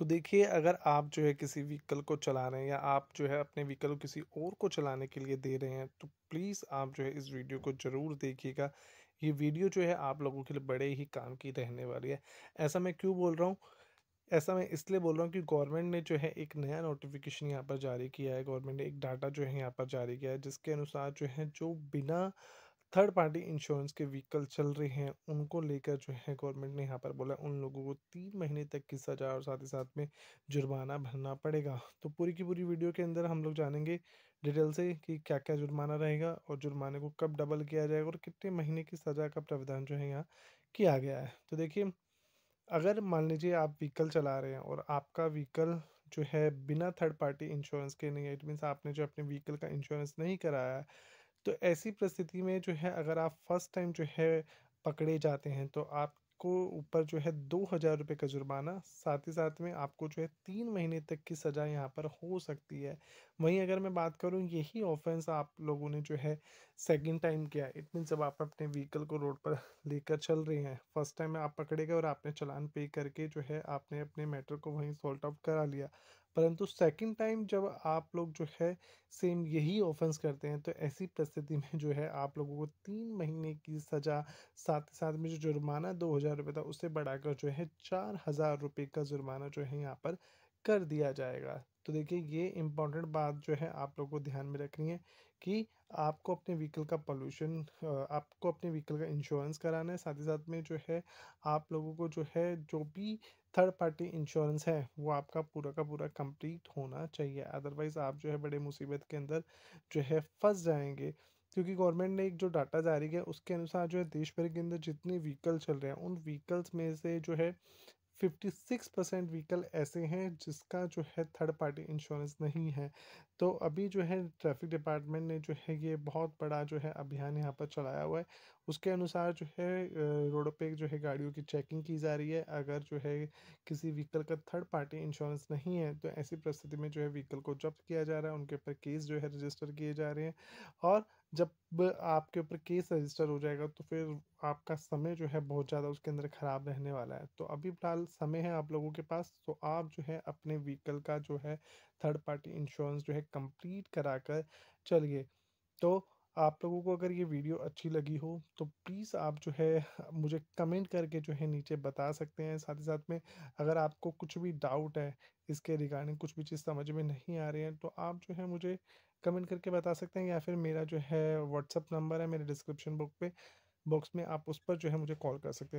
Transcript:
तो देखिए अगर आप जो है किसी व्हीकल को चला रहे हैं या आप जो है अपने व्हीकल को किसी और को चलाने के लिए दे रहे हैं तो प्लीज़ आप जो है इस वीडियो को ज़रूर देखिएगा ये वीडियो जो है आप लोगों के लिए बड़े ही काम की रहने वाली है ऐसा मैं क्यों बोल रहा हूँ ऐसा मैं इसलिए बोल रहा हूँ कि गवर्नमेंट ने जो है एक नया नोटिफिकेशन यहाँ पर जारी किया है गवर्नमेंट ने एक डाटा जो है यहाँ पर जारी किया है जिसके अनुसार जो है जो बिना थर्ड पार्टी इंश्योरेंस के व्हीकल चल रहे हैं उनको लेकर जो है गवर्नमेंट ने यहाँ पर बोला उन लोगों को तीन महीने तक की सजा और साथ ही साथ में जुर्माना भरना पड़ेगा तो पूरी की पूरी वीडियो के अंदर हम लोग जानेंगे डिटेल से कि क्या क्या जुर्माना रहेगा और जुर्माने को कब डबल किया जाएगा और कितने महीने की सज़ा का प्रावधान जो है यहाँ किया गया है तो देखिए अगर मान लीजिए आप व्हीकल चला रहे हैं और आपका व्हीकल जो है बिना थर्ड पार्टी इंश्योरेंस के नहीं है इट मीन्स आपने जो अपने व्हीकल का इंश्योरेंस नहीं कराया तो ऐसी परिस्थिति में जो है अगर आप फर्स्ट टाइम जो है पकड़े जाते हैं तो आपको ऊपर जो है दो हज़ार रुपये का जुर्माना साथ ही साथ में आपको जो है तीन महीने तक की सज़ा यहाँ पर हो सकती है वहीं अगर मैं बात करूँ यही ऑफेंस आप लोगों ने जो है सेकंड टाइम किया इट मीन जब आप अपने व्हीकल को रोड पर लेकर चल रहे हैं फर्स्ट टाइम आप पकड़े गए और आपने चलान पे करके जो है आपने अपने मैटर को वहीं सॉल्ट आउट करा लिया परंतु सेकंड टाइम जब आप लोग जो है सेम यही ऑफेंस करते हैं तो ऐसी परिस्थिति में जो है आप लोगों को तीन महीने की सज़ा साथ ही साथ में जो जुर्माना दो हज़ार रुपये था उससे बढ़ाकर जो है चार हज़ार रुपये का जुर्माना जो है यहाँ पर कर दिया जाएगा तो देखिए ये इम्पॉर्टेंट बात जो है आप लोगों को ध्यान में रखनी है कि आपको अपने व्हीकल का पोल्यूशन आपको अपने व्हीकल का इंश्योरेंस कराना है साथ ही साथ में जो है आप लोगों को जो है जो भी थर्ड पार्टी इंश्योरेंस है वो आपका पूरा का पूरा कंप्लीट होना चाहिए अदरवाइज़ आप जो है बड़े मुसीबत के अंदर जो है फंस जाएंगे क्योंकि गवर्नमेंट ने एक जो डाटा जारी किया उसके अनुसार जो है देश भर के अंदर जितने व्हीकल चल रहे हैं उन व्हीकल्स में से जो है 56 परसेंट व्हीकल ऐसे हैं जिसका जो है थर्ड पार्टी इंश्योरेंस नहीं है तो अभी जो है ट्रैफिक डिपार्टमेंट ने जो है ये बहुत बड़ा जो है अभियान यहाँ पर चलाया हुआ है उसके अनुसार जो है रोडों पे जो है गाड़ियों की चेकिंग की जा रही है अगर जो है किसी व्हीकल का थर्ड पार्टी इंश्योरेंस नहीं है तो ऐसी परिस्थिति में जो है व्हीकल को जब्त किया जा रहा है उनके ऊपर केस जो है रजिस्टर किए जा रहे हैं और जब आपके ऊपर केस रजिस्टर हो जाएगा तो फिर आपका समय जो है बहुत ज़्यादा उसके अंदर ख़राब रहने वाला है तो अभी फिलहाल समय है आप लोगों के पास तो आप जो है अपने व्हीकल का जो है थर्ड पार्टी इंश्योरेंस जो है कंप्लीट करा कर चलिए तो आप लोगों को अगर ये वीडियो अच्छी लगी हो तो प्लीज़ आप जो है मुझे कमेंट करके जो है नीचे बता सकते हैं साथ ही साथ में अगर आपको कुछ भी डाउट है इसके रिगार्डिंग कुछ भी चीज़ समझ में नहीं आ रही है तो आप जो है मुझे कमेंट करके बता सकते हैं या फिर मेरा जो है व्हाट्सअप नंबर है मेरे डिस्क्रिप्शन बुक पे बॉक्स में आप उस पर जो है मुझे कॉल कर सकते हैं